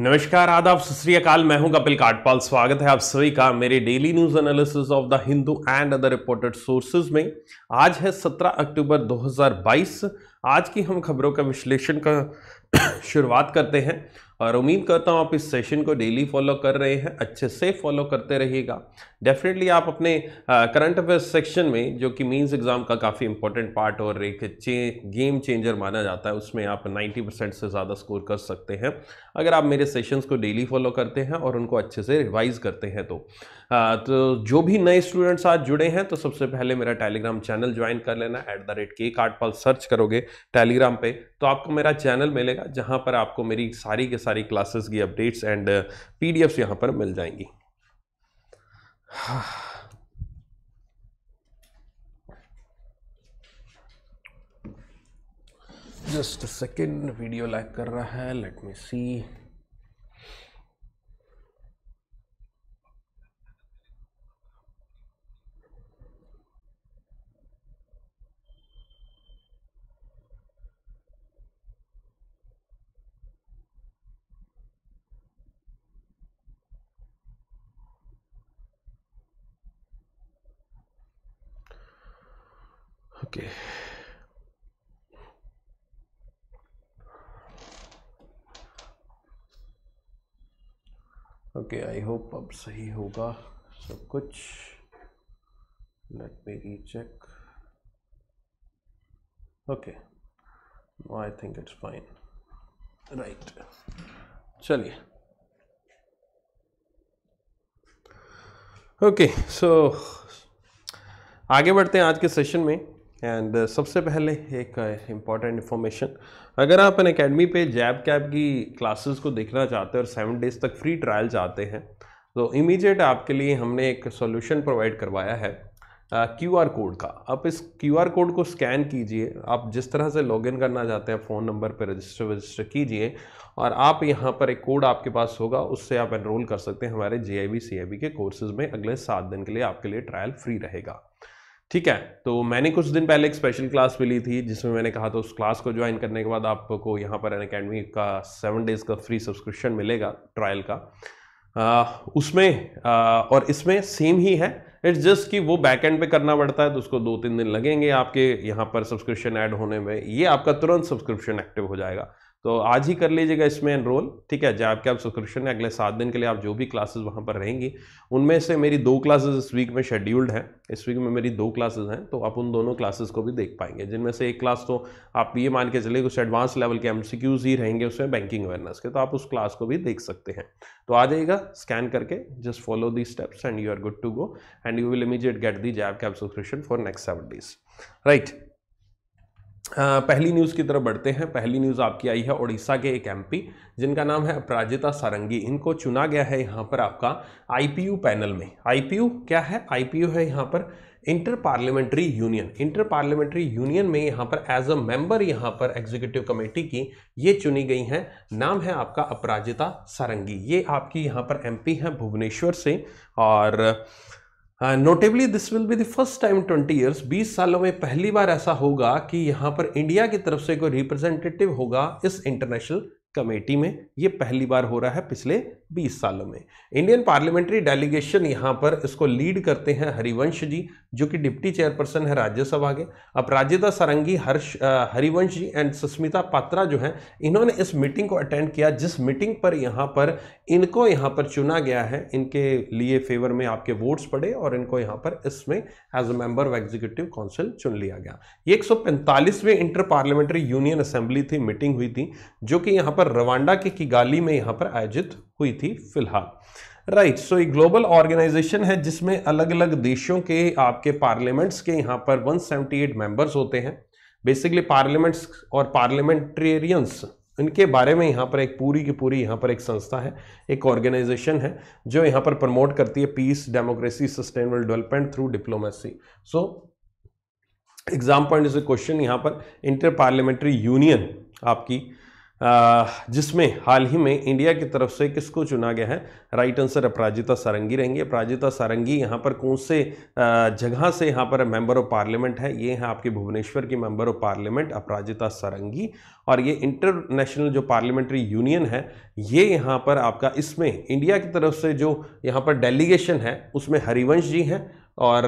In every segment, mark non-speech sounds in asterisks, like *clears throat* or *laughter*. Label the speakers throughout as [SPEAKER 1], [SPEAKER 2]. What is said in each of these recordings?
[SPEAKER 1] नमस्कार आदाब सतरीकाल मैं हूं कपिल काटपाल स्वागत है आप सभी का मेरे daily news analysis of the Hindu and other reported sources में आज है 17 अक्टूबर 2022 आज की हम खबरों का विश्लेषण का *coughs* शुरुआत करते हैं और उम्मीद करता हूँ आप इस सेशन को डेली फॉलो कर रहे हैं अच्छे से फॉलो करते रहिएगा डेफिनेटली आप अपने करंट अफेयर्स सेक्शन में जो कि मीन्स एग्ज़ाम का काफ़ी इंपॉर्टेंट पार्ट और एक चे, गेम चेंजर माना जाता है उसमें आप 90 परसेंट से ज़्यादा स्कोर कर सकते हैं अगर आप मेरे सेशंस को डेली फॉलो करते हैं और उनको अच्छे से रिवाइज़ करते हैं तो हाँ, तो जो भी नए स्टूडेंट्स आज जुड़े हैं तो सबसे पहले मेरा टेलीग्राम चैनल ज्वाइन कर लेना एट द रेट के पर सर्च करोगे टेलीग्राम पे तो आपको मेरा चैनल मिलेगा जहां पर आपको मेरी सारी के सारी क्लासेस की अपडेट्स एंड पी डी पर मिल जाएंगी जस्ट सेकेंड वीडियो लाइक कर रहा है let me see Okay. Okay I hope अब सही होगा सब कुछ let me recheck okay I think it's fine right चलिए ओके सो आगे बढ़ते हैं आज के सेशन में एंड uh, सबसे पहले एक इम्पॉर्टेंट uh, इन्फॉर्मेशन अगर आप अपने अकेडमी पे जैब कैब की क्लासेस को देखना चाहते हैं और सेवन डेज तक फ्री ट्रायल चाहते हैं तो इमीडिएट आपके लिए हमने एक सॉल्यूशन प्रोवाइड करवाया है क्यू आर कोड का आप इस क्यू आर कोड को स्कैन कीजिए आप जिस तरह से लॉगिन करना चाहते हैं फ़ोन नंबर पर रजिस्टर वजिस्टर कीजिए और आप यहाँ पर एक कोड आपके पास होगा उससे आप एनरोल कर सकते हैं हमारे जे आई बी के कोर्सेज़ में अगले सात दिन के लिए आपके लिए ट्रायल फ्री रहेगा ठीक है तो मैंने कुछ दिन पहले एक स्पेशल क्लास भी ली थी जिसमें मैंने कहा था उस क्लास को ज्वाइन करने के बाद आपको यहाँ पर एन अकेडमी का सेवन डेज़ का फ्री सब्सक्रिप्शन मिलेगा ट्रायल का आ, उसमें आ, और इसमें सेम ही है इट्स जस्ट कि वो बैक एंड पे करना पड़ता है तो उसको दो तीन दिन लगेंगे आपके यहाँ पर सब्सक्रिप्शन ऐड होने में ये आपका तुरंत सब्सक्रिप्शन एक्टिव हो जाएगा तो आज ही कर लीजिएगा इसमें एनरोल ठीक है जहाँ आपके आप सब्सक्रिप्शन है अगले सात दिन के लिए आप जो भी क्लासेस वहाँ पर रहेंगी उनमें से मेरी दो क्लासेस इस वीक में शेड्यूल्ड हैं इस वीक में मेरी दो क्लासेस हैं तो आप उन दोनों क्लासेस को भी देख पाएंगे जिनमें से एक क्लास तो आप ये मान के चले कुछ एडवांस लेवल के एम ही रहेंगे उसमें बैंकिंग अवेयरनेस के तो आप उस क्लास को भी देख सकते हैं तो आ जाइएगा स्कैन करके just follow the steps and you are good to go and you will immediate get the जैब कैब subscription for next seven days right पहली न्यूज़ की तरफ बढ़ते हैं पहली न्यूज़ आपकी आई है ओडिशा के एक एमपी जिनका नाम है अपराजिता सारंगी इनको चुना गया है यहाँ पर आपका आईपीयू पैनल में आईपीयू क्या है आईपीयू है यहाँ पर inter parliamentary union inter parliamentary union में यहाँ पर एज अ मेंबर यहाँ पर एग्जीक्यूटिव कमेटी की ये चुनी गई हैं नाम है आपका अपराजिता सारंगी ये आपकी यहाँ पर एम हैं भुवनेश्वर से और notably this will be the first time 20 years 20 सालों में पहली बार ऐसा होगा कि यहाँ पर इंडिया की तरफ से कोई रिप्रेजेंटेटिव होगा इस इंटरनेशनल कमेटी में ये पहली बार हो रहा है पिछले 20 सालों में इंडियन पार्लियामेंट्री डेलीगेशन यहाँ पर इसको लीड करते हैं हरिवंश जी जो कि डिप्टी चेयरपर्सन है राज्यसभा के अपराजिता सारंगी हर्ष हरिवंश जी एंड सुस्मिता पात्रा जो हैं इन्होंने इस मीटिंग को अटेंड किया जिस मीटिंग पर यहाँ पर इनको यहाँ पर चुना गया है इनके लिए फेवर में आपके वोट्स पड़े और इनको यहाँ पर इसमें as a member of executive council चुन लिया गया ये एक इंटर पार्लियामेंट्री यूनियन असेंबली थी मीटिंग हुई थी जो कि यहाँ पर पर रवांडा के किगाली में यहां पर आयोजित हुई थी फिलहाल राइट सो एक ग्लोबल ऑर्गेनाइजेशन है जिसमें अलग अलग देशों के आपके पार्लियामेंट्स के यहाँ पर 178 सेवेंटी मेंबर्स होते हैं बेसिकली पार्लियामेंट्स और पार्लियामेंट्रेरियंस इनके बारे में यहाँ पर एक पूरी की पूरी यहाँ पर एक संस्था है एक ऑर्गेनाइजेशन है जो यहाँ पर प्रमोट करती है peace democracy sustainable development through diplomacy so exam point question यहाँ पर इंटर पार्लियामेंट्री यूनियन आपकी जिसमें हाल ही में इंडिया की तरफ से किसको चुना गया है राइट आंसर अपराजिता सारंगी रहेंगे अपराजिता सारंगी यहाँ पर कौन से जगह से यहाँ पर मेंबर ऑफ पार्लियामेंट है ये है आपके भुवनेश्वर की member of parliament Aparajita Sarangi और ये इंटरनेशनल जो पार्लियामेंट्री यूनियन है ये यहाँ पर आपका इसमें इंडिया की तरफ से जो यहाँ पर डेलीगेशन है उसमें हरिवंश जी हैं और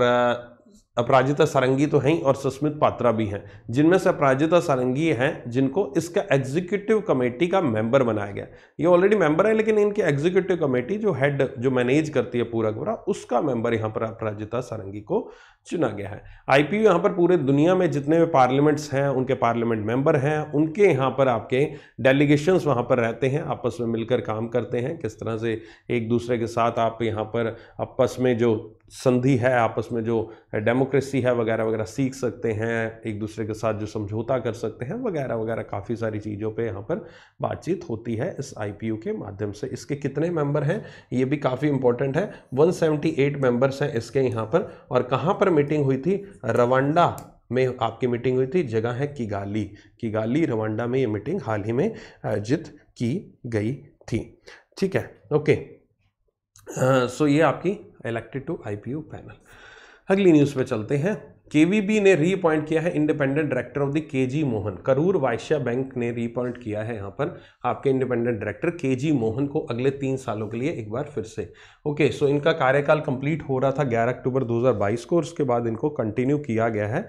[SPEAKER 1] अपराजिता सारंगी तो हैं और सुस्मित पात्रा भी हैं जिनमें से अपराजिता सारंगी हैं जिनको इसका एग्जीक्यूटिव कमेटी का मेंबर बनाया गया ये ऑलरेडी मेंबर है लेकिन इनकी एग्जीक्यूटिव कमेटी जो हेड जो मैनेज करती है पूरा पूरा उसका मेंबर यहाँ पर अपराजिता सारंगी को चुना गया है आईपीओ यहाँ पर पूरे दुनिया में जितने भी पार्लियामेंट्स हैं उनके पार्लियामेंट मेंबर हैं उनके यहाँ पर आपके डेलीगेशंस वहाँ पर रहते हैं आपस में मिलकर काम करते हैं किस तरह से एक दूसरे के साथ आप यहाँ पर आपस में जो संधि है आपस में जो डेमोक्रेसी है वगैरह वगैरह सीख सकते हैं एक दूसरे के साथ जो समझौता कर सकते हैं वगैरह वगैरह काफ़ी सारी चीज़ों पे यहाँ पर बातचीत होती है इस आईपीओ के माध्यम से इसके कितने मेंबर हैं ये भी काफ़ी इंपॉर्टेंट है 178 मेंबर्स हैं इसके यहाँ पर और कहाँ पर मीटिंग हुई थी रवांडा में आपकी मीटिंग हुई थी जगह है किगाली किगाली रवांडा में ये मीटिंग हाल ही में आयोजित की गई थी ठीक है ओके सो ये आपकी इलेक्टेड टू आईपीयू पैनल अगली न्यूज़ पे चलते हैं केवीबी ने अपॉइंट किया है independent director of the K G Mohan Karur Vysya bank ने अपॉइंट किया है यहाँ पर आपके इंडिपेंडेंट डायरेक्टर केजी मोहन को अगले तीन सालों के लिए एक बार फिर से ओके सो इनका कार्यकाल कंप्लीट हो रहा था 11 अक्टूबर 2022 को और उसके बाद इनको कंटिन्यू किया गया है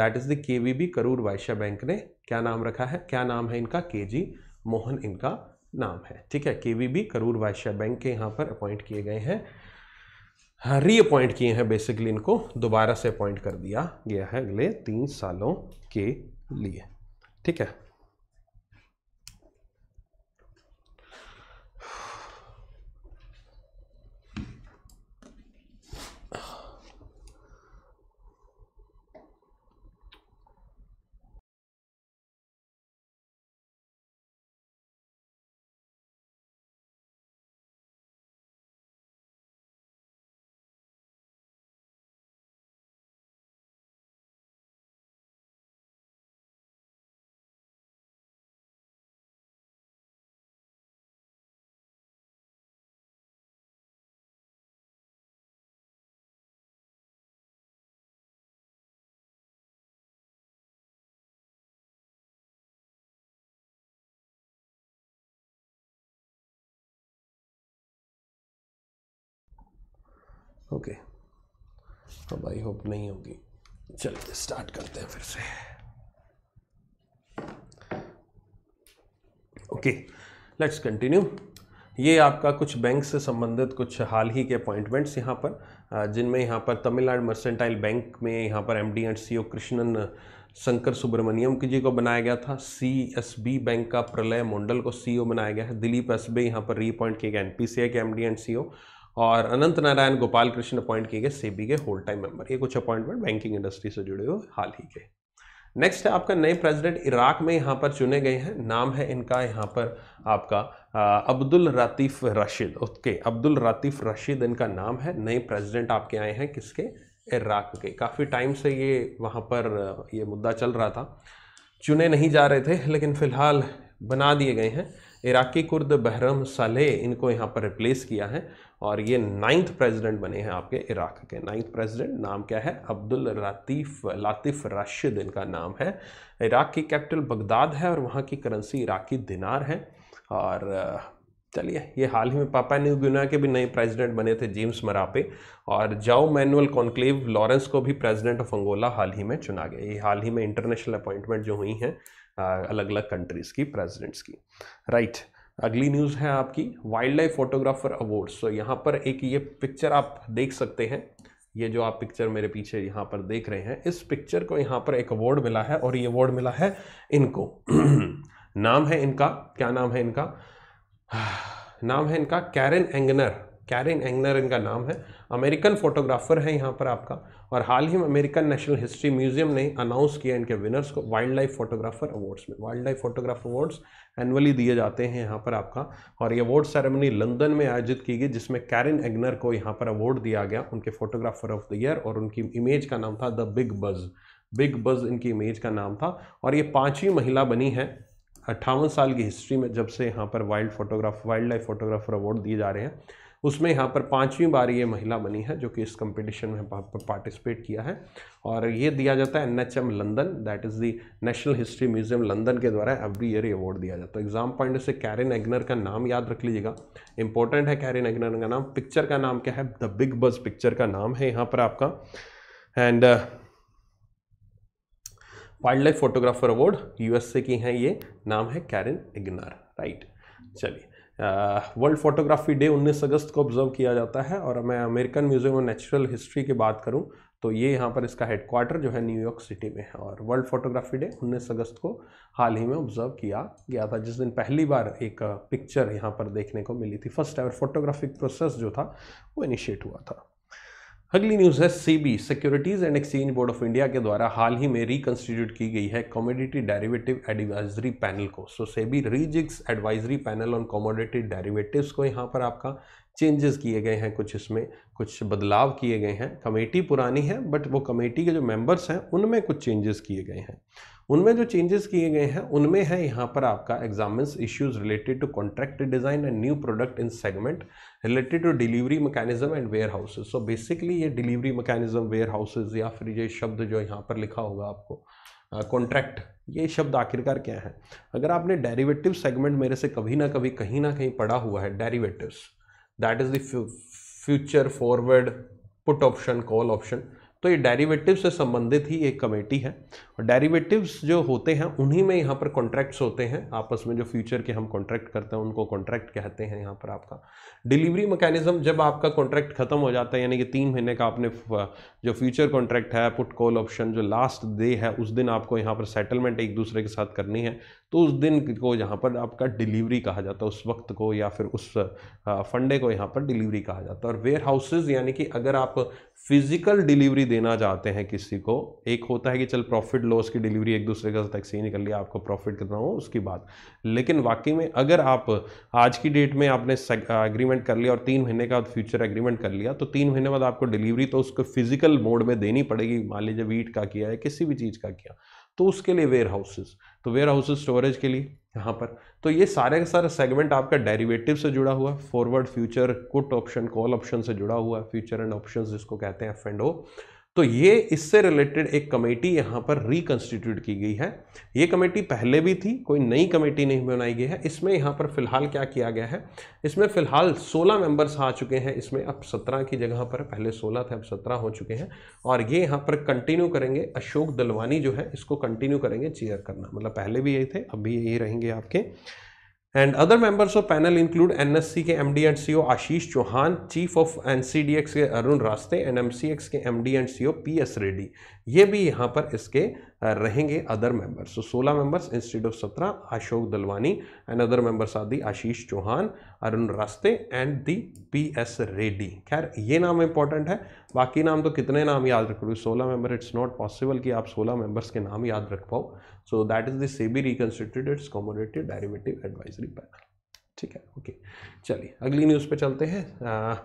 [SPEAKER 1] दैट इज़ द के करूर वायश्या बैंक ने क्या नाम रखा है क्या नाम है इनका के मोहन इनका नाम है ठीक है के करूर वायश्या बैंक के यहाँ पर अपॉइंट किए गए हैं रीअपॉइंट हाँ, किए हैं बेसिकली इनको दोबारा से अपॉइंट कर दिया गया है अगले तीन सालों के लिए ठीक है ओके अब आई होप नहीं होगी चलिए स्टार्ट करते हैं फिर से ओके लेट्स कंटिन्यू ये आपका कुछ बैंक से संबंधित कुछ हाल ही के अपॉइंटमेंट्स यहाँ पर जिनमें यहाँ पर तमिलनाडु मर्सेंटाइल बैंक में यहाँ पर M D and CEO Krishnan Shankar Subramaniam की जी को बनाया गया था सी एस बी बैंक का प्रलय मंडल को सी ओ बनाया गया है दिलीप एस बी यहाँ पर रीअपॉइंट किए गए एन पी सी के M D and CEO और अनंत नारायण गोपाल कृष्ण अपॉइंट किए गए सेबी के होल टाइम मेंबर ये कुछ अपॉइंटमेंट बैंकिंग इंडस्ट्री से जुड़े हुए हाल ही के नेक्स्ट है आपका नए प्रेसिडेंट इराक में यहाँ पर चुने गए हैं नाम है इनका यहाँ पर आपका Abdul Latif Rashid okay Abdul Latif Rashid इनका नाम है नए प्रेसिडेंट आपके आए हैं किसके इराक के काफ़ी टाइम से ये वहाँ पर ये मुद्दा चल रहा था चुने नहीं जा रहे थे लेकिन फ़िलहाल बना दिए गए हैं इराकी कुर्द बहरम सलेह इनको यहाँ पर रिप्लेस किया है और ये नाइन्थ प्रेसिडेंट बने हैं आपके इराक के नाइन्थ प्रेसिडेंट नाम क्या है अब्दुल लातीफ लातिफ राशिद इनका नाम है इराक की कैपिटल बगदाद है और वहाँ की करेंसी इराकी दिनार है और चलिए ये हाल ही में पापा न्यू गुना के भी नए प्रेसिडेंट बने थे जेम्स मरापे और जाओ मैनुअल कॉन्क्लेव लॉरेंस को भी प्रेसिडेंट ऑफ अंगोला हाल ही में चुना गया ये हाल ही में इंटरनेशनल अपॉइंटमेंट जो हुई हैं अलग अलग कंट्रीज़ की प्रेसिडेंट्स की राइट right. अगली न्यूज़ है आपकी wild life photographer award so यहाँ पर एक ये पिक्चर आप देख सकते हैं ये जो आप पिक्चर मेरे पीछे यहाँ पर देख रहे हैं इस पिक्चर को यहाँ पर एक अवार्ड मिला है और ये अवार्ड मिला है इनको *clears throat* नाम है इनका क्या नाम है इनका *sighs* नाम है इनका कैरन एंगनर कैरिन एंगनर इनका नाम है अमेरिकन फोटोग्राफर है यहाँ पर आपका और हाल ही में अमेरिकन नेशनल हिस्ट्री म्यूजियम ने अनाउंस किया इनके विनर्स को वाइल्ड लाइफ फोटोग्राफर अवार्ड्स में wild life photograph awards annually दिए जाते हैं यहाँ पर आपका और ये अवार्ड सेरेमनी लंदन में आयोजित की गई जिसमें कैरिन एग्नर को यहाँ पर अवार्ड दिया गया उनके फोटोग्राफर ऑफ द ईयर और उनकी इमेज का नाम था the big buzz big buzz इनकी इमेज का नाम था और ये पाँचवीं महिला बनी है अट्ठावन साल की हिस्ट्री में जब से यहाँ पर wild photograph wild life photographer award दिए जा रहे हैं उसमें यहाँ पर पाँचवीं बार ये महिला बनी है जो कि इस कंपटीशन में पार्टिसिपेट किया है और ये दिया जाता है N H M London that is the national history museum London के द्वारा एवरी ईयर अवार्ड दिया जाता है एग्जाम तो पॉइंट से कैरिन एग्नर का नाम याद रख लीजिएगा इंपॉर्टेंट है कैरिन एग्नर का नाम पिक्चर का नाम क्या है द बिग बज पिक्चर का नाम है यहाँ पर आपका and wild life photographer award USA की हैं ये नाम है कैरिन एग्नर राइट चलिए वर्ल्ड फोटोग्राफी डे 19 अगस्त को ऑब्जर्व किया जाता है और मैं American museum of natural history की बात करूं तो ये यहाँ पर इसका हेडक्वार्टर जो है न्यूयॉर्क सिटी में है और वर्ल्ड फोटोग्राफी डे 19 अगस्त को हाल ही में ऑब्जर्व किया गया था जिस दिन पहली बार एक पिक्चर यहाँ पर देखने को मिली थी फर्स्ट एवर फोटोग्राफिक प्रोसेस जो था वो इनिशिएट हुआ था अगली न्यूज़ है SEBI securities and exchange board of India के द्वारा हाल ही में रिकॉन्स्टिट्यूट की गई है कॉमोडिटी डेरिवेटिव एडवाइजरी पैनल को सो सेबी रीजिक्स advisory panel on commodity derivatives को यहाँ पर आपका चेंजेस किए गए हैं कुछ इसमें कुछ बदलाव किए गए हैं कमेटी पुरानी है बट वो कमेटी के जो मेम्बर्स हैं उनमें कुछ चेंजेस किए गए हैं उनमें जो चेंजेस किए गए हैं उनमें है यहाँ पर आपका examines issues related to contract design and new product in segment related to delivery mechanism and warehouses so basically ये डिलीवरी मैकेनिज्म वेयर हाउसेज या फिर ये शब्द जो यहाँ पर लिखा होगा आपको कॉन्ट्रैक्ट uh, ये शब्द आखिरकार क्या है अगर आपने डेरिवेटिव सेगमेंट मेरे से कभी ना कभी कहीं ना कहीं पढ़ा हुआ है derivatives that is the future forward put option call option तो ये डेरिवेटिव से संबंधित ही एक कमेटी है और डेरिवेटिव्स जो होते हैं उन्हीं में यहाँ पर कॉन्ट्रैक्ट्स होते हैं आपस में जो फ्यूचर के हम कॉन्ट्रैक्ट करते हैं उनको कॉन्ट्रैक्ट कहते हैं यहाँ पर आपका डिलीवरी मैकेनिज्म जब आपका कॉन्ट्रैक्ट खत्म हो जाता है यानी कि तीन महीने का आपने जो फ्यूचर कॉन्ट्रैक्ट है पुट कॉल ऑप्शन जो लास्ट डे है उस दिन आपको यहाँ पर सेटलमेंट एक दूसरे के साथ करनी है तो उस दिन को यहाँ पर आपका डिलीवरी कहा जाता है उस वक्त को या फिर उस फंडे को यहाँ पर डिलीवरी कहा जाता है और वेयर हाउसेज यानी कि अगर आप फिजिकल डिलीवरी देना चाहते हैं किसी को एक होता है कि चल प्रॉफिट लॉस की डिलीवरी एक दूसरे के साथ एक्सचेंज कर लिया आपको प्रॉफिट कितना हो उसकी बात लेकिन वाकई में अगर आप आज की डेट में आपने एग्रीमेंट कर लिया और तीन महीने का फ्यूचर एग्रीमेंट कर लिया तो तीन महीने बाद आपको डिलीवरी तो उसको फिजिकल मोड में देनी पड़ेगी मान लीजिए वीट का किया है किसी भी चीज़ का किया तो उसके लिए वेयर हाउसेज तो वेयर हाउस स्टोरेज के लिए यहाँ पर तो ये सारे का सारा सेगमेंट आपका डेरिवेटिव से जुड़ा हुआ है forward future put option call option से जुड़ा हुआ है फ्यूचर एंड ऑप्शन जिसको कहते हैं एफ एंड ओ तो ये इससे रिलेटेड एक कमेटी यहाँ पर रिकन्स्टिट्यूट की गई है ये कमेटी पहले भी थी कोई नई कमेटी नहीं बनाई गई है इसमें यहाँ पर फिलहाल क्या किया गया है इसमें फिलहाल 16 मेंबर्स आ चुके हैं इसमें अब 17 की जगह पर पहले 16 थे अब 17 हो चुके हैं और ये यहाँ पर कंटिन्यू करेंगे अशोक दलवानी जो है इसको कंटिन्यू करेंगे चेयर करना मतलब पहले भी यही थे अब भी यही रहेंगे आपके And of panel include N S C के Ashish Chauhan chief of N C D X के अरुण रास्ते एंड एक्स के CEO P S Reddy ये भी यहाँ पर इसके रहेंगे अदर मेंबर्स सो सोलह मेंबर्स इंस्टीट्यूट ऑफ सत्रह Ashok Dalwani and other members are the Ashish Chauhan Arun Raste and the P S Reddy खैर ये नाम इंपॉर्टेंट है बाकी नाम तो कितने नाम याद रख लो सोलह मेंबर इट्स नॉट पॉसिबल कि आप सोलह मेंबर्स के नाम याद रख पाओ so that is the SEBI reconstructed its commodity derivative advisory panel ठीक है ओके चलिए अगली न्यूज़ पे चलते हैं आ,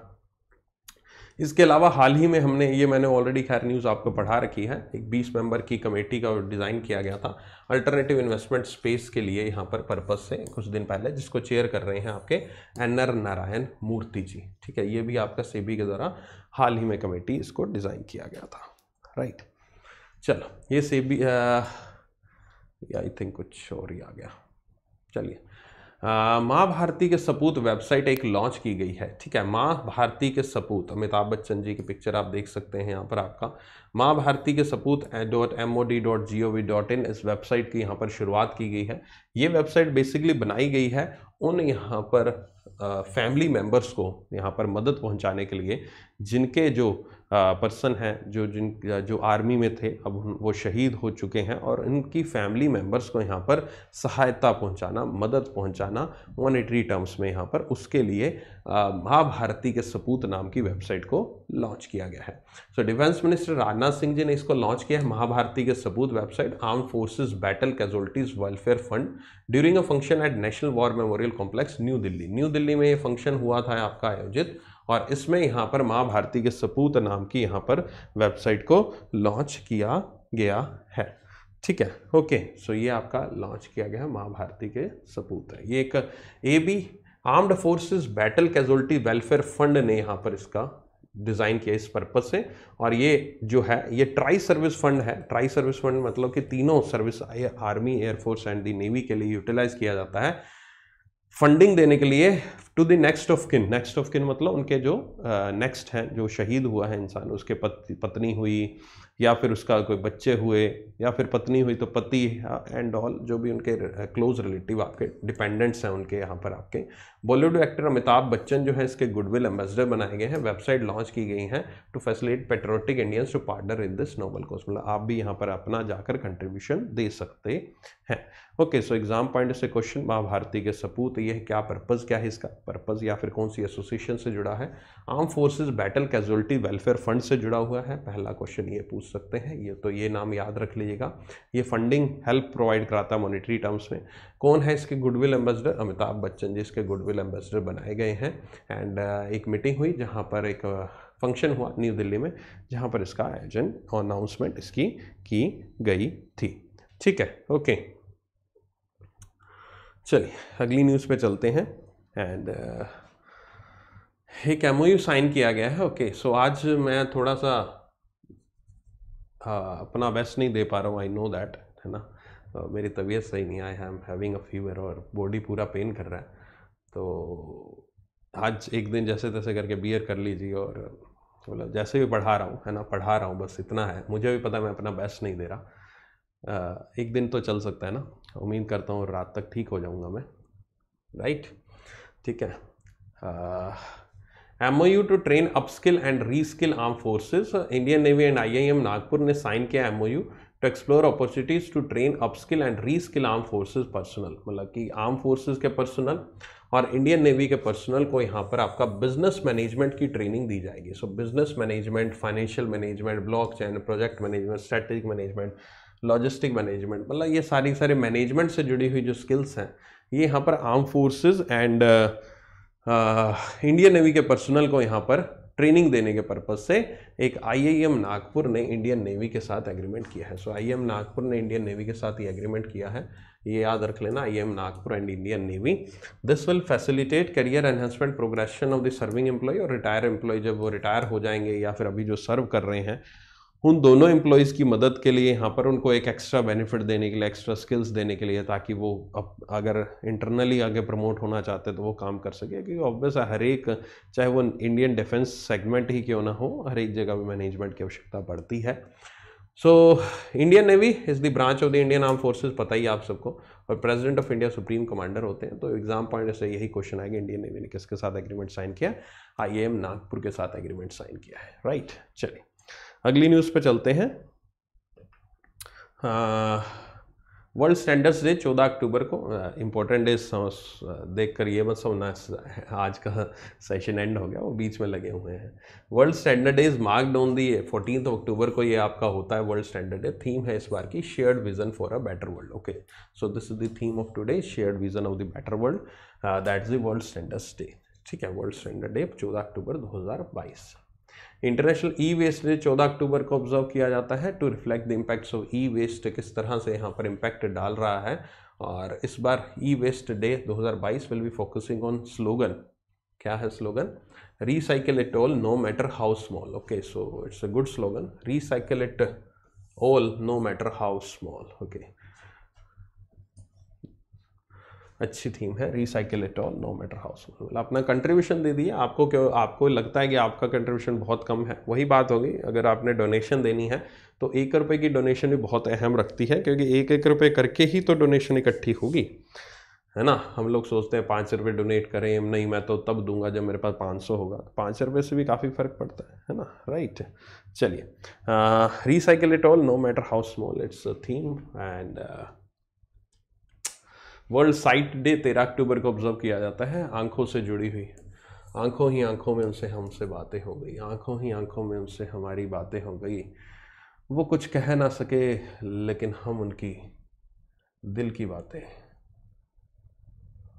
[SPEAKER 1] इसके अलावा हाल ही में हमने ये मैंने ऑलरेडी खैर न्यूज़ आपको पढ़ा रखी है एक 20 मेंबर की कमेटी का डिज़ाइन किया गया था अल्टरनेटिव इन्वेस्टमेंट स्पेस के लिए यहाँ पर पर्पस से कुछ दिन पहले जिसको चेयर कर रहे हैं आपके एन आर नारायण मूर्ति जी ठीक है ये भी आपका सेबी के द्वारा हाल ही में कमेटी इसको डिज़ाइन किया गया था राइट चलो ये सेबी आई थिंक कुछ और ही आ गया चलिए माँ भारती के सपूत वेबसाइट एक लॉन्च की गई है ठीक है माँ भारती के सपूत अमिताभ बच्चन जी की पिक्चर आप देख सकते हैं यहाँ पर आपका माँ भारती के सपूत dot M O D dot G O V dot in इस वेबसाइट की यहाँ पर शुरुआत की गई है ये वेबसाइट बेसिकली बनाई गई है उन यहाँ पर फैमिली मेम्बर्स को यहाँ पर मदद पहुँचाने के लिए जिनके जो पर्सन हैं जो जिन जो आर्मी में थे अब वो शहीद हो चुके हैं और इनकी फैमिली मेम्बर्स को यहाँ पर सहायता पहुँचाना मदद पहुँचाना मॉनिटरी टर्म्स में यहाँ पर उसके लिए महाभारती के सपूत नाम की वेबसाइट को लॉन्च किया गया है so defence minister Rajnath Singh ji ने इसको लॉन्च किया है महाभारती के सपूत website arm forces battle casualties welfare fund during a function at national war memorial complex new Delhi new Delhi में ये फंक्शन हुआ था आपका आयोजित और इसमें यहाँ पर माँ भारती के सपूत नाम की यहाँ पर वेबसाइट को लॉन्च किया गया है ठीक है ओके सो ये आपका लॉन्च किया गया है माँ भारती के सपूत है ये एक A B armed forces battle casualty welfare fund ने यहाँ पर इसका डिज़ाइन किया इस पर्पज़ से और ये जो है ये ट्राई सर्विस फंड है ट्राई सर्विस फंड मतलब कि तीनों service army air force and the navy के लिए यूटिलाइज किया जाता है फंडिंग देने के लिए to the next of kin next of kin मतलब उनके जो नेक्स्ट uh, हैं जो शहीद हुआ है इंसान उसके पति पत्नी हुई या फिर उसका कोई बच्चे हुए या फिर पत्नी हुई तो पति एंड हाँ, ऑल जो भी उनके क्लोज रिलेटिव आपके डिपेंडेंट्स हैं उनके यहाँ पर आपके बॉलीवुड एक्टर अमिताभ बच्चन जो है इसके गुडविल एम्बेसडर बनाए गए हैं वेबसाइट लॉन्च की गई हैं to facilitate patriotic Indians to partner in this noble cause मतलब आप भी यहाँ पर अपना जाकर कंट्रीब्यूशन दे सकते हैं ओके सो एग्जाम पॉइंट से क्वेश्चन महाभारती के सपूत ये क्या पर्पज़ क्या है इसका पर्पज़ या फिर कौन सी एसोसिएशन से जुड़ा है arm forces battle casualty welfare fund से जुड़ा हुआ है पहला क्वेश्चन ये पूछ सकते हैं ये तो ये नाम याद रख लीजिएगा ये फंडिंग हेल्प प्रोवाइड कराता है मॉनिटरी टर्म्स में कौन है इसके गुडविल एम्बेसडर अमिताभ बच्चन जी इसके गुडविल एम्बेसडर बनाए गए हैं एंड uh, एक मीटिंग हुई जहाँ पर एक फंक्शन uh, हुआ न्यू दिल्ली में जहाँ पर इसका आयोजन और अनाउंसमेंट इसकी की गई थी ठीक है ओके चलिए अगली न्यूज़ पे चलते हैं एंड एक एम साइन किया गया है ओके okay, सो so आज मैं थोड़ा सा uh, अपना बेस्ट नहीं दे पा रहा हूँ आई नो दैट है ना uh, मेरी तबीयत सही नहीं I am having a fever और बॉडी पूरा पेन कर रहा है तो आज एक दिन जैसे तैसे करके बियर कर लीजिए और मतलब जैसे भी पढ़ा रहा हूँ है ना पढ़ा रहा हूँ बस इतना है मुझे भी पता मैं अपना बेस्ट नहीं दे रहा uh, एक दिन तो चल सकता है ना उम्मीद करता हूँ रात तक ठीक हो जाऊँगा मैं राइट right? ठीक है M U to train upskill and reskill arm forces Indian navy and IIM Nagpur ने साइन किया M U to explore opportunities to train upskill and reskill arm forces personnel मतलब कि आर्म फोर्सेस के personnel और Indian navy के personnel को यहाँ पर आपका बिजनेस मैनेजमेंट की ट्रेनिंग दी जाएगी so business management financial management blockchain project management strategic management logistic management मतलब ये सारी सारी मैनेजमेंट से जुड़ी हुई जो स्किल्स हैं ये यहाँ पर arm forces and Indian navy के पर्सनल को यहाँ पर ट्रेनिंग देने के पर्पज से एक आईआईएम नागपुर ने इंडियन नेवी के साथ एग्रीमेंट किया है सो आई नागपुर ने इंडियन नेवी के साथ ये एग्रीमेंट किया है ये याद रख लेना IIM Nagpur and Indian navy this will facilitate career enhancement progression of the serving employ और रिटायर एम्प्लॉय जब वो रिटायर हो जाएंगे या फिर अभी जो सर्व कर रहे हैं उन दोनों एम्प्लॉयज़ की मदद के लिए यहाँ पर उनको एक एक्स्ट्रा बेनिफिट देने के लिए एक्स्ट्रा स्किल्स देने के लिए ताकि वो अब अगर इंटरनली आगे प्रमोट होना चाहते तो वो काम कर सके क्योंकि ऑब्वियस हर एक चाहे वो इंडियन डिफेंस सेगमेंट ही क्यों ना हो हर एक जगह पर मैनेजमेंट की आवश्यकता पड़ती है so Indian navy is the branch of the Indian arm forces पता ही आप सबको और president of India supreme commander होते हैं तो एग्जाम पॉइंट से यही क्वेश्चन आएगा इंडियन नेवी ने किसके साथ एग्रीमेंट साइन किया आई नागपुर के साथ एग्रीमेंट साइन किया है राइट right, चलिए अगली न्यूज़ पे चलते हैं वर्ल्ड स्टैंडर्ड्स डे 14 अक्टूबर को इम्पोर्टेंट डे देख कर ये मत समझना आज का सेशन एंड हो गया वो बीच में लगे हुए हैं world standard day is marked on the fourteen October को ये आपका होता है वर्ल्ड स्टैंडर्ड डे थीम है इस बार की shared vision for a better world okay so this is the theme of today shared vision of the better world that is the world standards day ठीक है वर्ल्ड स्टैंडर्ड डे चौदह अक्टूबर बाईस international ई waste day चौदह अक्टूबर को observe किया जाता है to reflect the impacts of e waste किस तरह से यहाँ पर इम्पैक्ट डाल रहा है और इस बार e waste day 2022 will be focusing on slogan क्या है slogan recycle it all no matter how small okay so it's a good slogan recycle it all no matter how small okay अच्छी theme है recycle it all no matter house अपना contribution दे दिए आपको क्यों आपको लगता है कि आपका कंट्रीब्यूशन बहुत कम है वही बात होगी अगर आपने डोनेशन देनी है तो एक रुपये की डोनेशन भी बहुत अहम रखती है क्योंकि एक एक रुपये करके ही तो डोनेशन इकट्ठी होगी है ना हम लोग सोचते हैं पाँच रुपये डोनेट करें नहीं मैं तो तब दूंगा जब मेरे पास पाँच सौ होगा पाँच रुपये से भी काफ़ी फ़र्क पड़ता है है ना राइट चलिए recycle it all no matter how small it's theme and world sight day तेरह अक्टूबर को ऑब्जर्व किया जाता है आंखों से जुड़ी हुई आंखों ही आंखों में उनसे हमसे बातें हो गई आंखों ही आंखों में उनसे हमारी बातें हो गई वो कुछ कह ना सके लेकिन हम उनकी दिल की बातें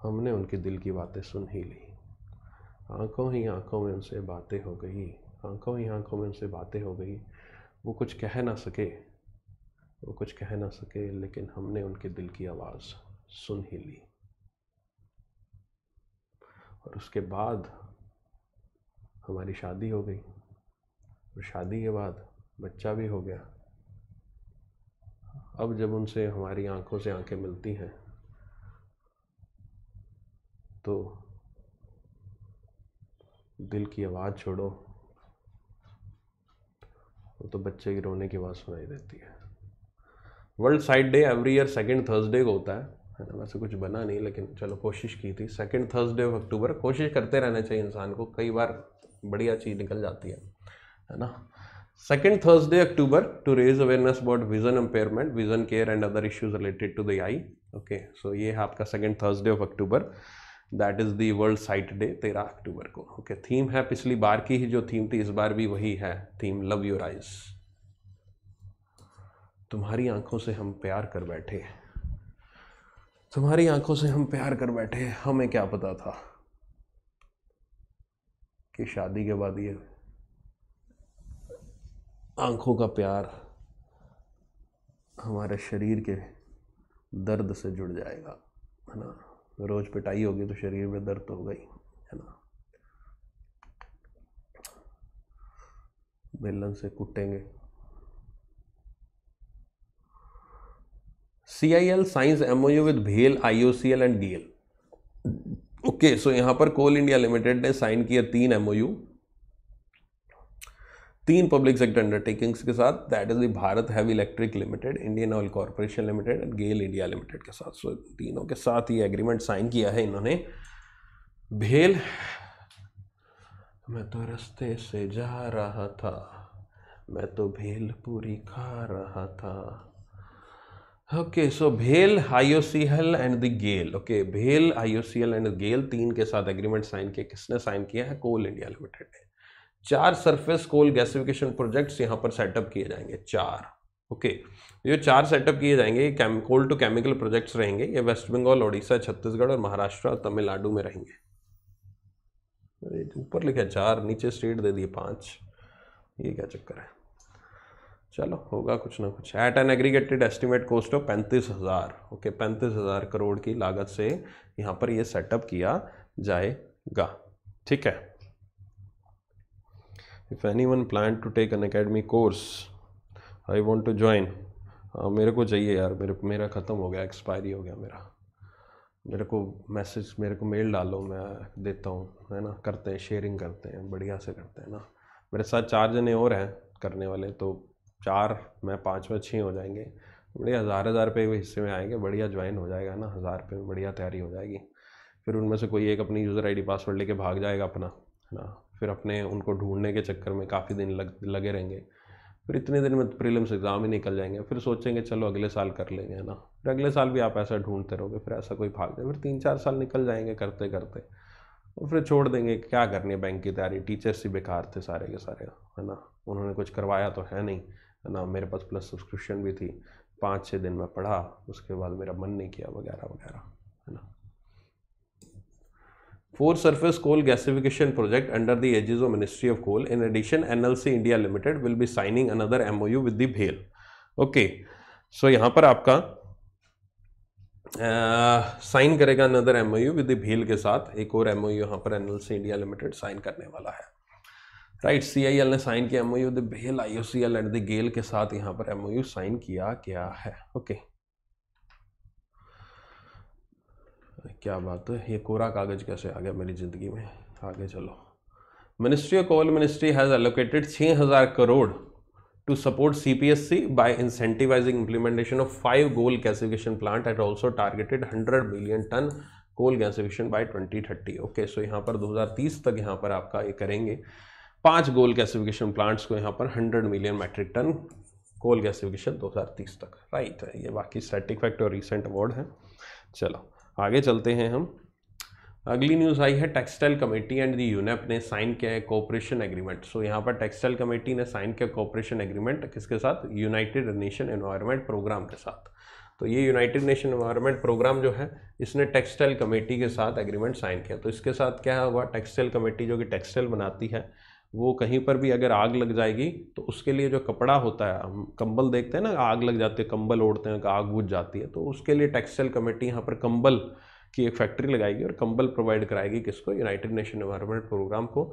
[SPEAKER 1] हमने उनके दिल की बातें सुन ही ली आंखों ही आंखों में उनसे बातें हो गई आंखों ही आंखों में उनसे बातें हो गई वो कुछ कह ना सके वो कुछ कह ना सके लेकिन हमने उनके दिल की आवाज़ सुन ही ली और उसके बाद हमारी शादी हो गई और शादी के बाद बच्चा भी हो गया अब जब उनसे हमारी आंखों से आंखें मिलती हैं तो दिल की आवाज़ छोड़ो वो तो बच्चे की रोने की आवाज़ सुनाई देती है world sight day every year second Thursday को होता है है ना वैसे कुछ बना नहीं लेकिन चलो कोशिश की थी सेकेंड थर्सडे ऑफ अक्टूबर कोशिश करते रहना चाहिए इंसान को कई बार बढ़िया चीज़ निकल जाती है है ना second Thursday October to raise awareness about vision impairment vision care and other issues related to the eye okay so ये है आपका second Thursday of October that is the world sight day तेरह अक्टूबर को ओके okay, थीम है पिछली बार की ही जो थीम थी इस बार भी वही है थीम लव योर आइज़ तुम्हारी आंखों से हम प्यार कर बैठे तुम्हारी आंखों से हम प्यार कर बैठे हमें क्या पता था कि शादी के बाद ये आंखों का प्यार हमारे शरीर के दर्द से जुड़ जाएगा है ना रोज़ पिटाई होगी तो शरीर में दर्द तो होगा ही है ना बेलन से कुटेंगे एल साइंस यू विद भेल IOCL and L okay so यहां पर कोल इंडिया लिमिटेड ने साइन किया तीन एमओयू तीन पब्लिक सेक्टर अंडरटेकिंग्स के साथ that is the Bharat heavy electric limited Indian oil corporation limited and GAIL India limited के साथ सो तीनों के साथ ये एग्रीमेंट साइन किया है इन्होंने भेल मैं तो रस्ते से जा रहा था मैं तो भेल पूरी खा रहा था ओके सो भेल IOCL and the Gayle okay भेल आईओसीएल एंड गेल तीन के साथ एग्रीमेंट साइन किया किसने साइन किया है कोल इंडिया लिमिटेड ने चार सरफेस कोल गैसिफिकेशन प्रोजेक्ट्स यहाँ पर सेटअप किए जाएंगे चार ओके okay. ये चार सेटअप किए जाएंगे कोल टू केमिकल प्रोजेक्ट्स रहेंगे ये वेस्ट बंगाल उड़ीसा छत्तीसगढ़ और महाराष्ट्र और तमिलनाडु में रहेंगे ऊपर लिखा चार नीचे स्टेट दे दिए पाँच ये क्या चक्कर है चलो होगा कुछ ना कुछ at an aggregated estimate cost of पैंतीस हज़ार ओके पैंतीस हज़ार करोड़ की लागत से यहाँ पर ये सेटअप किया जाएगा ठीक है if anyone plan to take an academy course I want to join मेरे को चाहिए यार मेरे मेरा ख़त्म हो गया एक्सपायरी हो गया मेरा मेरे को मैसेज मेरे को मेल डालो मैं देता हूँ है ना करते हैं शेयरिंग करते हैं बढ़िया से करते हैं ना मेरे साथ चार जने और हैं करने वाले तो चार में पाँच में छः हो जाएंगे बढ़िया हज़ार हज़ार रुपये के हिस्से में आएंगे बढ़िया ज्वाइन हो जाएगा ना हज़ार रुपये में बढ़िया तैयारी हो जाएगी फिर उनमें से कोई एक अपनी यूज़र आईडी पासवर्ड लेके भाग जाएगा अपना है ना फिर अपने उनको ढूंढने के चक्कर में काफ़ी दिन लग लगे रहेंगे फिर इतने दिन में प्रीलिम्स एग्ज़ाम ही निकल जाएंगे फिर सोचेंगे चलो अगले साल कर लेंगे है ना फिर अगले साल भी आप ऐसा ढूंढते रहोगे फिर ऐसा कोई भाग जाए फिर तीन चार साल निकल जाएंगे करते करते और फिर छोड़ देंगे क्या करनी है बैंक की तैयारी टीचर्स ही बेकार थे सारे के सारे है ना उन्होंने कुछ करवाया तो है नहीं है ना मेरे पास प्लस सब्सक्रिप्शन भी थी पाँच छः दिन में पढ़ा उसके बाद मेरा मन नहीं किया वगैरह वगैरह है ना four surface coal gasification project under the aegis of ministry of coal in addition N L C India limited will be signing another M O U with the भेल ओके सो यहाँ पर आपका साइन uh, करेगा another M O U with the भील के साथ एक और एम ओ यू यहाँ पर N L C India limited sign करने वाला है राइट सी आई एल ने साइन किया M O U the BHEL I O C L and the GAIL के साथ यहाँ पर एम ओ यू साइन किया गया है ओके okay. क्या बात है ये कोरा कागज़ कैसे आ गया मेरी ज़िंदगी में आगे चलो ministry of coal ministry has allocated छः हज़ार crore to support C P S C by incentivising implementation of five coal gasification plant at also targeted hundred million ton coal gasification by twenty thirty okay so यहाँ पर दो हज़ार तीस तक यहाँ पर आपका ये करेंगे पांच गोल गैसिफिकेशन प्लांट्स को यहाँ पर 100 million metric ton coal gasification 2030 तक राइट है ये बाकी स्टैटिक फैक्ट और रिसेंट अवार्ड है चलो आगे चलते हैं हम अगली न्यूज़ आई है textile committee and the UNEP ने साइन किया है कोऑपरेशन एग्रीमेंट सो यहाँ पर टेक्सटाइल कमेटी ने साइन किया कोऑपरेशन एग्रीमेंट किसके साथ यूनाइटेड नेशन एनवायरमेंट प्रोग्राम के साथ तो ये यूनाइटेड नेशन एनवायरमेंट प्रोग्राम जो है इसने टेक्सटाइल कमेटी के साथ एग्रीमेंट साइन किया तो इसके साथ क्या हुआ टेक्सटाइल कमेटी जो कि टेक्सटाइल बनाती है वो कहीं पर भी अगर आग लग जाएगी तो उसके लिए जो कपड़ा होता है हम कंबल देखते हैं ना आग लग जाती है कंबल ओढ़ते हैं आग बुझ जाती है तो उसके लिए टेक्सटाइल कमेटी यहाँ पर कंबल की एक फैक्ट्री लगाएगी और कंबल प्रोवाइड कराएगी किसको यूनाइटेड नेशन एनवायरमेंट प्रोग्राम को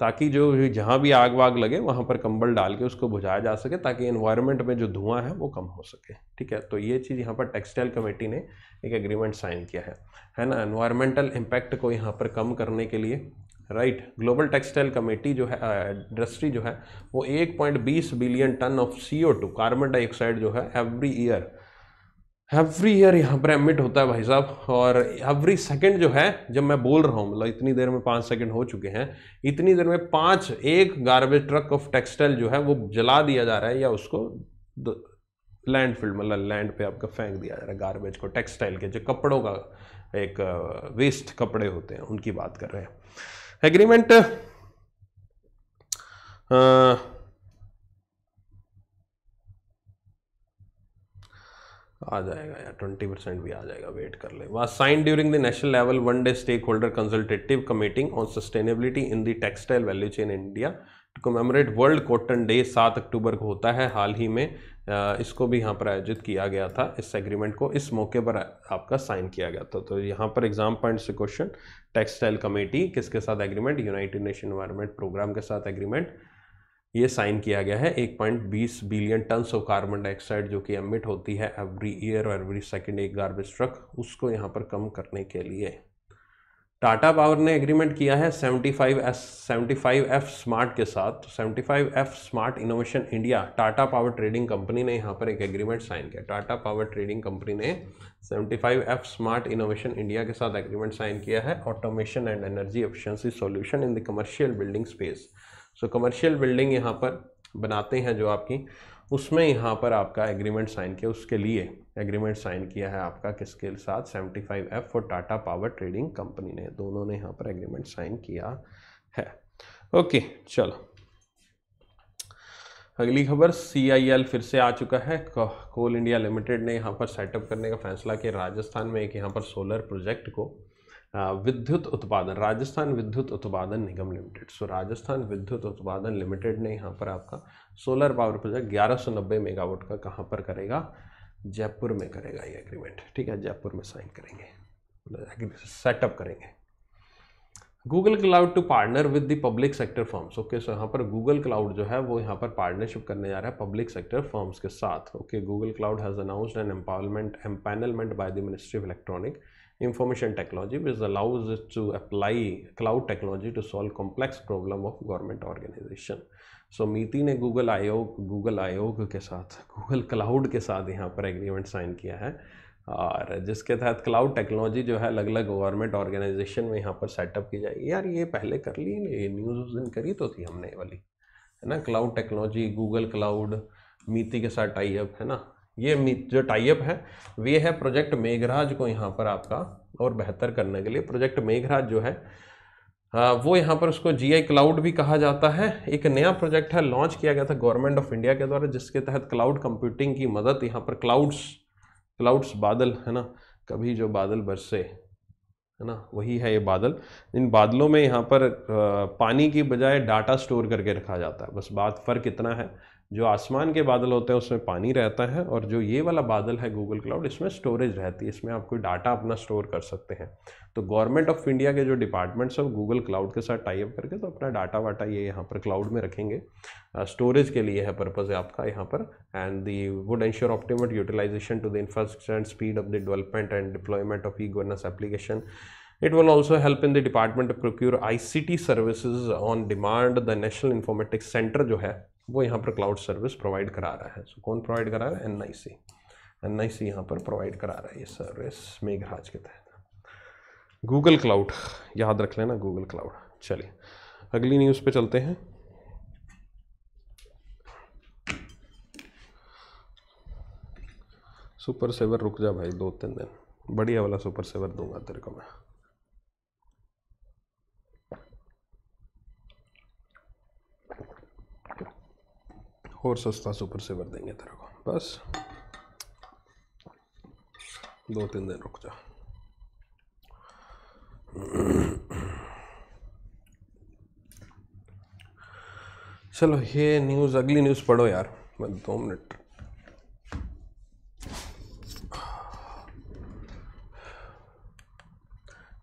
[SPEAKER 1] ताकि जो जहाँ भी आग वाग लगे वहाँ पर कंबल डाल के उसको बुझाया जा सके ताकि इन्वायरमेंट में जो धुआं है वो कम हो सके ठीक है तो ये चीज़ यहाँ पर टेक्सटाइल कमेटी ने एक एग्रीमेंट साइन किया है है ना इन्वायरमेंटल इम्पैक्ट को यहाँ पर कम करने के लिए राइट ग्लोबल टेक्सटाइल कमेटी जो है इंडस्ट्री जो है वो 1.20 billion ton of to carbon dioxide जो है एवरी ईयर एवरी ईयर यहाँ पर एमिट होता है भाई साहब और एवरी सेकेंड जो है जब मैं बोल रहा हूँ मतलब इतनी देर में पाँच सेकेंड हो चुके हैं इतनी देर में पाँच एक गार्बेज ट्रक ऑफ टेक्सटाइल जो है वो जला दिया जा रहा है या उसको लैंड फील्ड मतलब लैंड पे आपका फेंक दिया जा रहा है गार्बेज को टेक्सटाइल के जो कपड़ों का एक वेस्ट कपड़े होते हैं उनकी बात कर रहे हैं एग्रीमेंट आ जाएगा या ट्वेंटी परसेंट भी आ जाएगा वेट कर ले was sign during the national level one day stakeholder consultative committing on sustainability in the textile value chain India commemorate world cotton day सात अक्टूबर को होता है हाल ही में इसको भी यहाँ पर आयोजित किया गया था इस एग्रीमेंट को इस मौके पर आपका साइन किया गया था तो यहाँ पर एग्जाम पॉइंट से क्वेश्चन टेक्सटाइल कमेटी किसके साथ agreement united nation environment programme के साथ एग्रीमेंट ये साइन किया गया है एक पॉइंट बीस billion tons of carbon dioxide जो कि एमिट होती है एवरी ईयर और एवरी सेकेंड एक गार्बेज ट्रक उसको यहाँ पर कम करने के लिए टाटा पावर ने एग्रीमेंट किया है 75S 75F स्मार्ट के साथ 75F तो smart innovation India Tata power trading company ने यहाँ पर एक एग्रीमेंट साइन किया टाटा पावर ट्रेडिंग कंपनी ने 75F स्मार्ट इनोवेशन इंडिया के साथ एग्रीमेंट साइन किया है automation and energy efficiency solution in the commercial building space so commercial building यहाँ पर बनाते हैं जो आपकी उसमें यहाँ पर आपका एग्रीमेंट साइन किया उसके लिए एग्रीमेंट साइन किया है आपका किसके साथ फाइव एफ और टाटा पावर ट्रेडिंग कंपनी ने दोनों ने यहाँ पर एग्रीमेंट साइन किया है ओके चलो अगली खबर एल फिर से आ चुका है कोल इंडिया लिमिटेड ने यहाँ पर सेटअप करने का फैसला किया राजस्थान में एक यहाँ पर सोलर प्रोजेक्ट को विद्युत उत्पादन राजस्थान विद्युत उत्पादन निगम लिमिटेड सो राजस्थान विद्युत उत्पादन लिमिटेड ने यहाँ पर आपका सोलर पावर प्रोजेक्ट ग्यारह सौ नब्बे मेगावाट का कहाँ पर करेगा जयपुर में करेगा ये एग्रीमेंट ठीक है जयपुर में साइन करेंगे सेटअप करेंगे Google cloud to partner with the public sector firms okay so यहाँ पर गूगल क्लाउड जो है वो यहाँ पर पार्टनरशिप करने जा रहा है पब्लिक सेक्टर फर्म्स के साथ okay Google cloud has announced an empowerment empanelment by the ministry of electronic information technology which allows us to apply cloud technology to solve complex problem of government organization so so, MeitY ने Google आयोग Google आयोग के साथ Google *laughs* cloud के साथ यहाँ पर agreement sign किया है और जिसके तहत क्लाउड टेक्नोलॉजी जो है अलग अलग गवर्नमेंट ऑर्गेनाइजेशन में यहाँ पर सेटअप की जाएगी यार ये पहले कर ली ये न्यूज़ उस दिन करी तो थी हमने वाली है ना cloud technology Google cloud MeitY के साथ टाई अप है ना ये जो टाइप है वे है प्रोजेक्ट मेघराज को यहाँ पर आपका और बेहतर करने के लिए प्रोजेक्ट मेघराज जो है वो यहाँ पर उसको जी आई क्लाउड भी कहा जाता है एक नया प्रोजेक्ट है लॉन्च किया गया था गवर्नमेंट ऑफ इंडिया के द्वारा जिसके तहत क्लाउड कंप्यूटिंग की मदद यहाँ पर क्लाउड्स क्लाउड्स बादल है ना कभी जो बादल बरसे है ना वही है ये बादल इन बादलों में यहाँ पर पानी की बजाय डाटा स्टोर करके रखा जाता है बस बात फ़र्क इतना है जो आसमान के बादल होते हैं उसमें पानी रहता है और जो ये वाला बादल है गूगल क्लाउड इसमें स्टोरेज रहती है इसमें आप कोई डाटा अपना स्टोर कर सकते हैं तो गवर्नमेंट ऑफ इंडिया के जो डिपार्टमेंट्स हैं गूगल क्लाउड के साथ टाइप करके तो अपना डाटा वाटा ये यहाँ पर क्लाउड में रखेंगे स्टोरेज uh, के लिए है पर्पज़ है आपका यहाँ पर and the would ensure optimum utilisation to the infrastructure and speed of the development and deployment of e governance application it It help in the department the procure I C T services on demand the national informatics centre जो है वो यहाँ पर cloud service provide करा रहा है सो कौन provide करा रहा है एन आई सी एन आई सी यहाँ पर प्रोवाइड करा रहा है ये सर्विस मेघराज के तहत गूगल क्लाउड याद रख लेना गूगल क्लाउड चलिए अगली न्यूज़ पे चलते हैं सुपर सेवर रुक जा भाई दो तीन दिन बढ़िया वाला सुपर सेवर दूंगा तेरे को मैं और सस्ता सुपर से भर देंगे तेरे को बस दो तीन दिन रुक जा चलो ये न्यूज़ अगली न्यूज़ पढ़ो यार मैं दो मिनट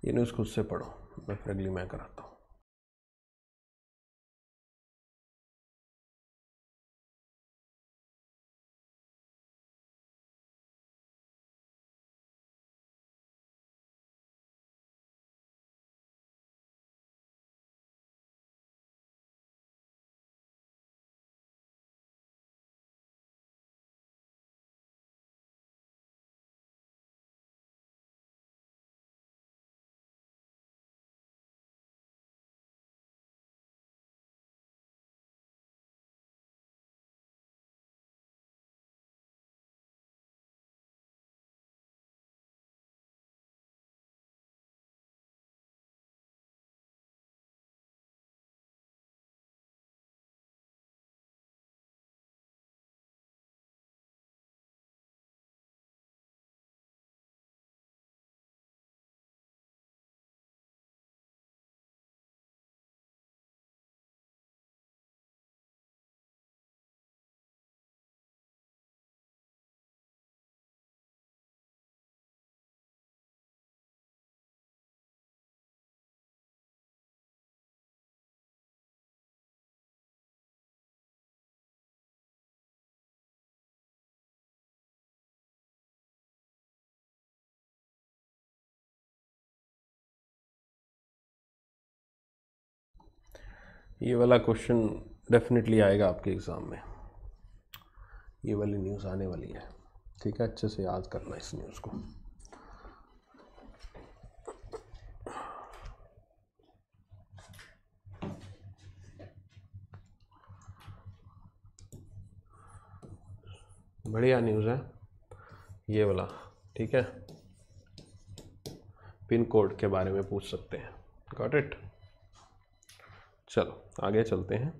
[SPEAKER 1] ये न्यूज़ खुद से पढ़ो मैं फिर अगली मैं कराता ये वाला क्वेश्चन डेफिनेटली आएगा आपके एग्ज़ाम में ये वाली न्यूज़ आने वाली है ठीक है अच्छे से याद करना इस न्यूज़ को बढ़िया न्यूज़ है ये वाला ठीक है पिन कोड के बारे में पूछ सकते हैं गॉट इट चलो आगे चलते हैं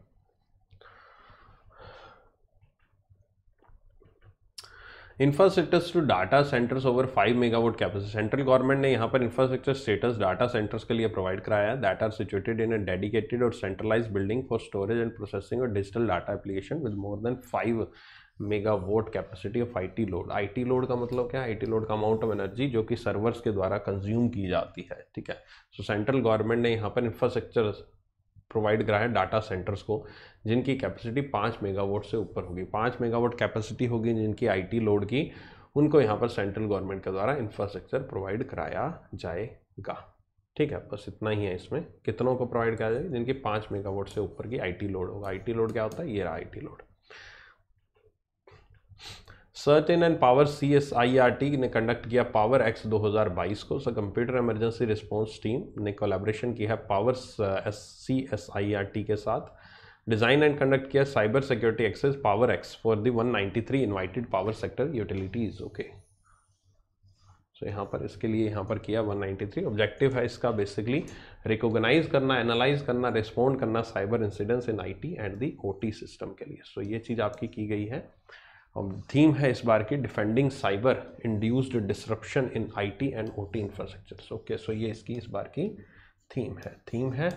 [SPEAKER 1] infrastructures to data centres over five megawatt capacity central government ने यहाँ पर इंफ्रास्ट्रक्चर स्टेटस डाटा सेंटर्स के लिए प्रोवाइड कराया है that are situated in a dedicated और centralise building for storage and processing और digital data application with more than five megawatt capacity of IT load IT load का मतलब क्या है आईटी लोड का अमाउंट ऑफ एनर्जी जो कि servers के द्वारा कंज्यूम की जाती है ठीक है सो सेंट्रल गवर्नमेंट ने यहाँ पर इंफ्रास्ट्रक्चर प्रोवाइड कराया डाटा सेंटर्स को जिनकी कैपेसिटी पाँच मेगावाट से ऊपर होगी पाँच मेगावाट कैपेसिटी होगी जिनकी आईटी लोड की उनको यहाँ पर सेंट्रल गवर्नमेंट के द्वारा इंफ्रास्ट्रक्चर प्रोवाइड कराया जाएगा ठीक है बस इतना ही है इसमें कितनों को प्रोवाइड कराया जाएगा जिनकी पाँच मेगावाट से ऊपर की आईटी लोड होगा आईटी लोड क्या होता है ये रहा IT load search in and power C S I R T ने कंडक्ट किया पावर एक्स 2022 को CERT computer emergency response team ने कोलेब्रेशन किया है power S C S I R T के साथ डिज़ाइन एंड कंडक्ट किया cyber security access power X for the 193 invited power sector utilities okay so यहाँ पर इसके लिए यहाँ पर किया 193 ऑब्जेक्टिव है इसका बेसिकली रिकोगनाइज करना एनालाइज करना रिस्पॉन्ड करना cyber incidents in I and the O system के लिए सो so, ये चीज़ आपकी की गई है और थीम है इस बार की defending cyber induced disruption in IT and OT infrastructure okay so ये इसकी इस बार की थीम है थीम है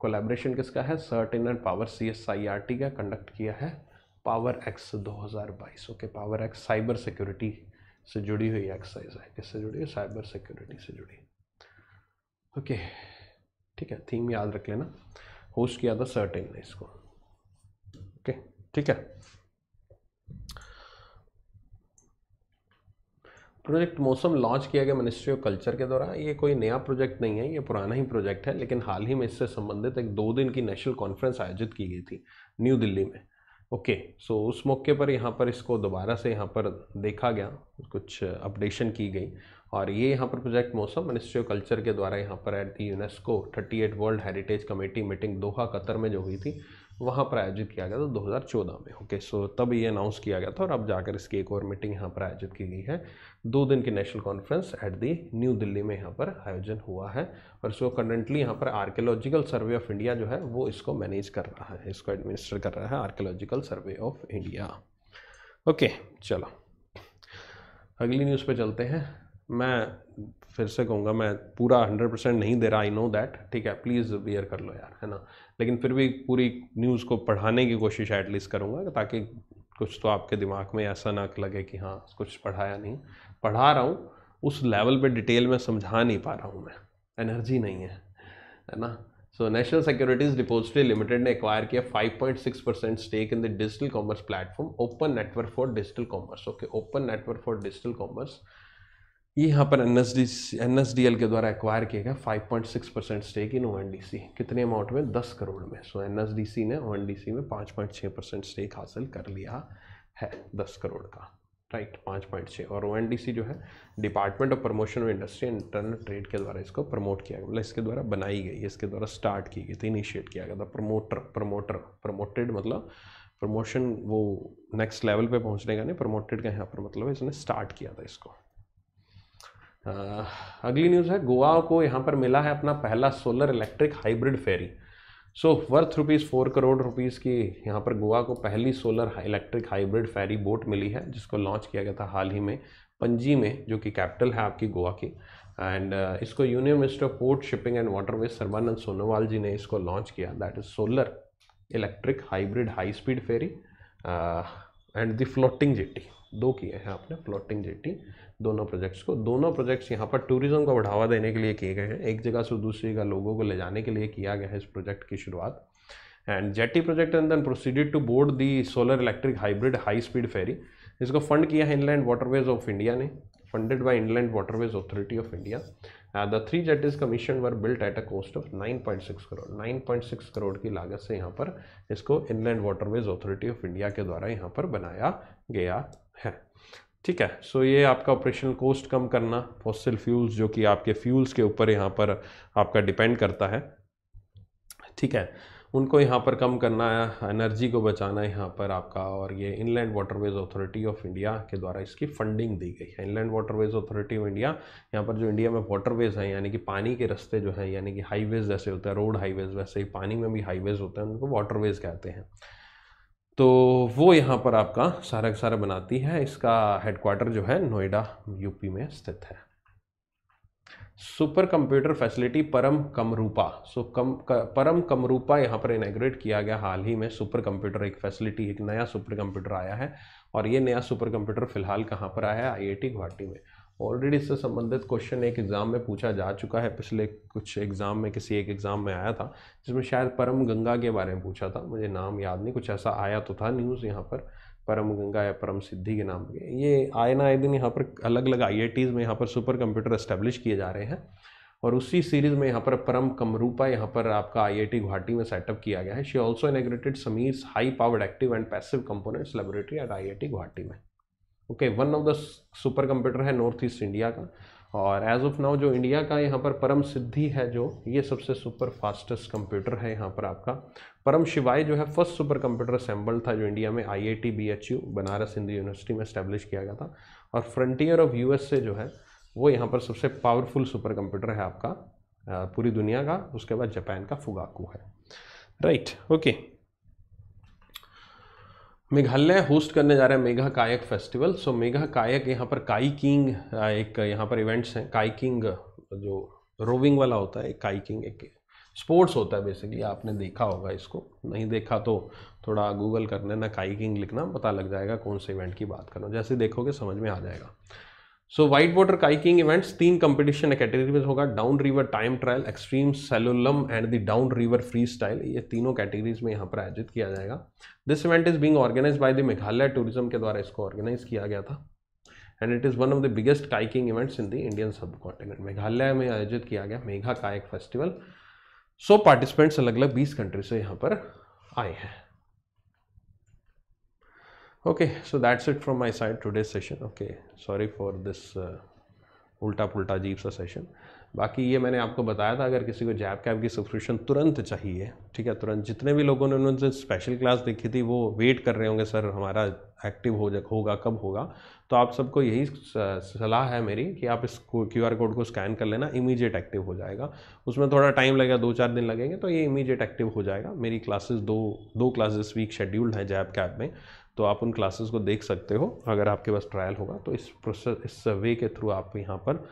[SPEAKER 1] कोलेब्रेशन किसका है CERT In and power C S I R T का कंडक्ट किया है power X 2022 okay power X cyber security से जुड़ी हुई एक्सरसाइज है किससे जुड़ी हुई साइबर सिक्योरिटी से जुड़ी ओके ठीक है थीम याद रख लेना होस्ट किया था सर्ट ने इसको ओके ठीक है प्रोजेक्ट मौसम लॉन्च किया गया मिनिस्ट्री ऑफ कल्चर के द्वारा ये कोई नया प्रोजेक्ट नहीं है ये पुराना ही प्रोजेक्ट है लेकिन हाल ही में इससे संबंधित एक दो दिन की नेशनल कॉन्फ्रेंस आयोजित की गई थी न्यू दिल्ली में ओके सो उस मौके पर यहाँ पर इसको दोबारा से यहाँ पर देखा गया कुछ अपडेशन की गई और ये यहाँ पर प्रोजेक्ट मौसम मिनिस्ट्री ऑफ कल्चर के द्वारा यहाँ पर at the UNESCO thirty eight world heritage committee meeting Doha Qatar में जो हुई थी वहाँ पर आयोजित किया गया था 2014 में ओके सो तब ये अनाउंस किया गया था और अब जाकर इसकी एक और मीटिंग यहाँ पर आयोजित की गई है दो दिन की national conference at the New Delhi में यहाँ पर आयोजन हुआ है और इसको करंटली यहाँ पर आर्कियोलॉजिकल सर्वे ऑफ इंडिया जो है वो इसको मैनेज कर रहा है इसको एडमिनिस्टर कर रहा है archaeological survey of India okay चलो अगली न्यूज़ पर चलते हैं मैं फिर से कहूँगा मैं पूरा हंड्रेड परसेंट नहीं दे रहा आई नो दैट ठीक है प्लीज़ बियर कर लो यार है ना लेकिन फिर भी पूरी न्यूज़ को पढ़ाने की कोशिश एटलीस्ट करूँगा ताकि कुछ तो आपके दिमाग में ऐसा ना लगे कि हाँ कुछ पढ़ाया नहीं पढ़ा रहा हूँ उस लेवल पे डिटेल में समझा नहीं पा रहा हूँ मैं एनर्जी नहीं है है ना so national securities depository limited ने एक्वायर किया 5.6 percent stake in the digital commerce platform open network for digital commerce okay open network for digital commerce ये यहाँ पर N S D N S D L के द्वारा acquire किया गया five point six percent stake in O N D C कितने amount में दस करोड़ में so N S D C ने ओ एन डी सी में पाँच पॉइंट छः परसेंट स्टेक हासिल कर लिया है दस करोड़ का राइट पाँच पॉइंट छः और ओ एन डी सी जो है department of promotion of industry and internal trade के द्वारा इसको प्रमोट किया गया मतलब इसके द्वारा बनाई गई इसके द्वारा स्टार्ट की गई थी तो इनिशिएट किया गया था प्रमोटर प्रमोटर प्रमोटेड मतलब प्रमोशन वो नेक्स्ट लेवल पे पहुंचने का नहीं प्रमोटेड का यहाँ पर मतलब इसने स्टार्ट किया था इसको अगली न्यूज़ है गोवा को यहाँ पर मिला है अपना पहला solar electric hybrid ferry so worth rupees four crore rupees की यहाँ पर गोवा को पहली solar electric hybrid ferry boat मिली है जिसको लॉन्च किया गया था हाल ही में पंजी में जो कि कैपिटल है आपकी गोवा की एंड uh, इसको union minister port shipping and waterway Sarbananda Sonowal ji ने इसको लॉन्च किया that is solar electric hybrid high speed ferry and the floating jetty दो किए हैं आपने फ्लोटिंग जेटी दोनों प्रोजेक्ट्स को दोनों प्रोजेक्ट्स यहाँ पर टूरिज़्म को बढ़ावा देने के लिए किए गए हैं एक जगह से दूसरी जगह लोगों को ले जाने के लिए किया गया है इस प्रोजेक्ट की शुरुआत and jetty project and then proceeded to board the solar electric hybrid high speed ferry इसको फंड किया है इनलैंड वाटरवेज ऑफ इंडिया ने funded funded by Inland Waterways Authority the three jet is commission were built at a cost of nine point six crore nine point six crore की लागत से यहाँ पर इसको inland waterways Authority of India के द्वारा यहाँ पर बनाया गया है ठीक है सो so ये आपका ऑपरेशनल कोस्ट कम करना फॉसिल फ्यूल्स जो कि आपके फ्यूल्स के ऊपर यहाँ पर आपका डिपेंड करता है ठीक है उनको यहाँ पर कम करना है एनर्जी को बचाना है यहाँ पर आपका और ये inland waterways authority of India के द्वारा इसकी फंडिंग दी गई है inland waterways authority of India यहाँ पर जो इंडिया में वाटरवेज हैं यानी कि पानी के रास्ते जो हैं यानी कि हाईवेज जैसे होते हैं रोड हाईवेज वैसे ही पानी में भी हाईवेज होते हैं उनको वाटरवेज कहते हैं तो वो यहाँ पर आपका सारा का सारा बनाती है इसका हेडक्वार्टर जो है नोएडा यूपी में स्थित है सुपर कंप्यूटर फैसिलिटी परम कमरूपा सो कम क, परम कमरूपा यहाँ पर इनाग्रेट किया गया हाल ही में सुपर कंप्यूटर एक फैसिलिटी एक नया सुपर कंप्यूटर आया है और ये नया सुपर कंप्यूटर फिलहाल कहाँ पर आया है आईआईटी गुवाहाटी में ऑलरेडी इससे संबंधित क्वेश्चन एक एग्ज़ाम में पूछा जा चुका है पिछले कुछ एग्ज़ाम में किसी एक एग्ज़ाम में आया था जिसमें शायद परम गंगा के बारे में पूछा था मुझे नाम याद नहीं कुछ ऐसा आया तो था न्यूज़ यहाँ पर परम गंगा या परम सिद्धि के नाम पे ये आए ना आए दिन यहाँ पर अलग अलग आई में यहाँ पर सुपर कंप्यूटर इस्टेब्लिश किए जा रहे हैं और उसी सीरीज़ में यहाँ पर परम कमरूपा यहाँ पर आपका आईआईटी गुवाहाटी में सेटअप किया गया है she also inaugurated SAMEER's high powered active and passive components laboratory at IIT Guwahati में okay one of the super computer है नॉर्थ ईस्ट इंडिया का और एज ऑफ नाउ जो इंडिया का यहाँ पर परम सिद्धि है जो ये सबसे सुपर फास्टेस्ट कंप्यूटर है यहाँ पर आपका परम शिवाय जो है फर्स्ट सुपर कंप्यूटर असेंबल था जो इंडिया में I I T B H U Banaras Hindu university में स्टैब्लिश किया गया था और फ्रंटियर ऑफ यू एस से जो है वो यहाँ पर सबसे पावरफुल सुपर कंप्यूटर है आपका पूरी दुनिया का उसके बाद जापान का फुगाकू है right right, okay okay. Meghalaya host करने जा रहा है mega kayak festival so mega kayak यहाँ पर काई किंग एक यहाँ पर इवेंट्स हैं काई किंग जो रोविंग वाला होता है काई किंग एक स्पोर्ट्स होता है बेसिकली आपने देखा होगा इसको नहीं देखा तो थोड़ा गूगल करने ना काई किंग लिखना पता लग जाएगा कौन से इवेंट की बात करना जैसे देखोगे समझ में आ जाएगा so white water kayaking events तीन कंपटीशन कैटेगरी में होगा down river time trial extreme slalom and the down river free style ये तीनों कैटेगरीज में यहाँ पर आयोजित किया जाएगा this event is being organize by the Meghalaya tourism के द्वारा इसको ऑर्गेनाइज किया गया था and it is one of the biggest kayaking events in the Indian subcontinent Meghalaya में आयोजित किया गया Megha kayak festival so participants अलग अलग बीस कंट्री से यहाँ पर आए हैं okay so that's it from my side today's session okay sorry for this uh, उल्टा pulta jeep सा सेशन बाकी ये मैंने आपको बताया था अगर किसी को जैब कैब की सब्सक्रिप्शन तुरंत चाहिए ठीक है तुरंत जितने भी लोगों ने उन्होंने स्पेशल क्लास देखी थी वो वेट कर रहे होंगे सर हमारा एक्टिव हो जा होगा कब होगा तो आप सबको यही सलाह है मेरी कि आप इस क्यू आर कोड को स्कैन कर लेना इमीजिएट एक्टिव हो जाएगा उसमें थोड़ा टाइम लगेगा दो चार दिन लगेंगे तो ये इमीजिएट एक्टिव हो जाएगा मेरी क्लासेस दो दो क्लासेस वीक शेड्यूल्ड हैं जैब कैब में तो आप उन क्लासेस को देख सकते हो अगर आपके पास ट्रायल होगा तो इस प्रोसेस इस सर्वे के थ्रू आप यहाँ पर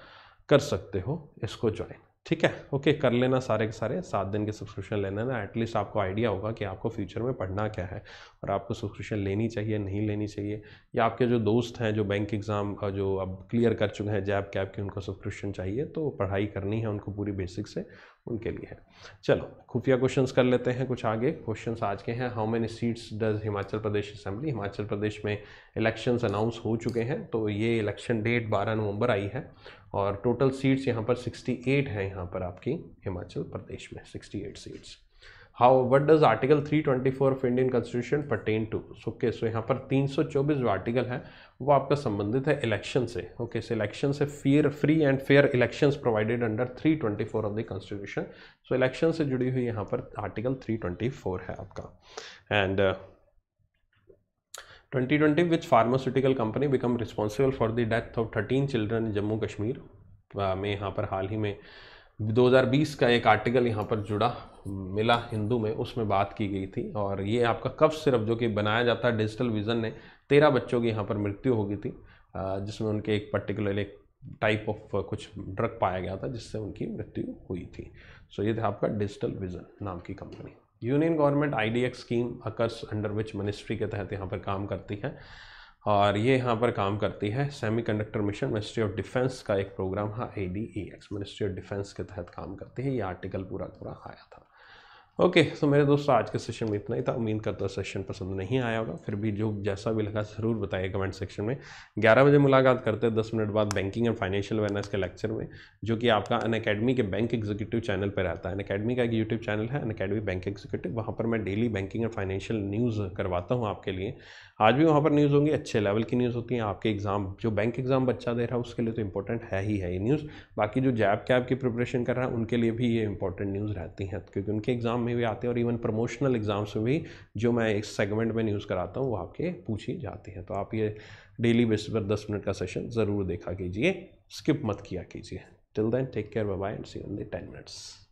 [SPEAKER 1] कर सकते हो इसको ज्वाइन ठीक है ओके कर लेना सारे के सारे सात दिन के सब्सक्रिप्शन लेना ना एटलीस्ट आपको आइडिया होगा कि आपको फ्यूचर में पढ़ना क्या है और आपको सब्सक्रिप्शन लेनी चाहिए नहीं लेनी चाहिए या आपके जो दोस्त हैं जो बैंक एग्ज़ाम जो अब क्लियर कर चुके हैं जैब कैब की उनको सब्सक्रिप्शन चाहिए तो पढ़ाई करनी है उनको पूरी बेसिक से उनके लिए है चलो खुफिया क्वेश्चन कर लेते हैं कुछ आगे क्वेश्चन आज के हैं how many seats does Himachal Pradesh assembly Himachal Pradesh में इलेक्शंस अनाउंस हो चुके हैं तो ये इलेक्शन डेट 12 नवंबर आई है और टोटल सीट्स यहाँ पर 68 हैं यहाँ पर आपकी हिमाचल प्रदेश में 68 seats how what does article 324 of Indian constitution ten two so के सो यहाँ पर चौबीस जो आर्टिकल है वो आपका संबंधित है इलेक्शन से ओके okay, इलेक्शन से fair free and fair elections provided under 324 of the constitution so election से जुड़ी हुई यहाँ पर आर्टिकल 324 है आपका and twenty twenty which pharmaceutical company become responsible for the death of 13 children Jammu Kashmir में यहाँ पर हाल ही में 2020 का एक आर्टिकल यहाँ पर जुड़ा मिला हिंदू में उसमें बात की गई थी और ये आपका कब सिर्फ जो कि बनाया जाता है डिजिटल विज़न ने तेरह बच्चों की यहाँ पर मृत्यु हो गई थी जिसमें उनके एक पर्टिकुलर एक टाइप ऑफ कुछ ड्रग पाया गया था जिससे उनकी मृत्यु हुई थी सो so, ये था आपका डिजिटल विजन नाम की कंपनी यूनियन गवर्नमेंट आई scheme occurs under which ministry के तहत यहाँ पर काम करती है और ये यहाँ पर काम करती है semiconductor mission ministry of defence का एक प्रोग्राम है I D X ministry of defence के तहत काम करती है ये आर्टिकल पूरा पूरा आया था ओके सो तो मेरे दोस्तों आज के सेशन में इतना ही था उम्मीद करता सेशन पसंद नहीं आया होगा फिर भी जो जैसा भी लगा ज़रूर बताइए कमेंट सेक्शन में 11 बजे मुलाकात करते हैं 10 मिनट बाद बैंकिंग एंड फाइनेंशियल अवेयरनेस के लेक्चर में जो कि आपका अन अकेडमी के बैंक एग्जीक्यूटिव चैनल पर रहता है अन अकेडमी का एक यूट्यूब चैनल है अन अकेडमी बैंक एग्जीक्यूटिव वहाँ पर मैं daily banking and financial news करवाता हूँ आपके लिए आज भी वहाँ पर न्यूज़ होंगी अच्छे लेवल की न्यूज़ होती है आपके एग्ज़ाम जो बैंक एग्ज़ाम बच्चा दे रहा है उसके लिए तो इंपॉर्टेंट है ही है ये न्यूज़ बाकी जो जैब कैब की प्रिपरेशन कर रहा है उनके लिए भी ये इंपॉर्टेंट न्यूज़ रहती हैं क्योंकि उनके एग्ज़ाम में में भी आते हैं और इवन प्रमोशनल एग्ज़ाम्स में भी जो मैं इस सेगमेंट में न्यूज़ कराता हूँ वो आपके पूछी जाती हैं तो आप ये डेली बेसिस पर दस मिनट का सेशन ज़रूर देखा कीजिए स्किप मत किया कीजिए till then take care bye and see only ten minutes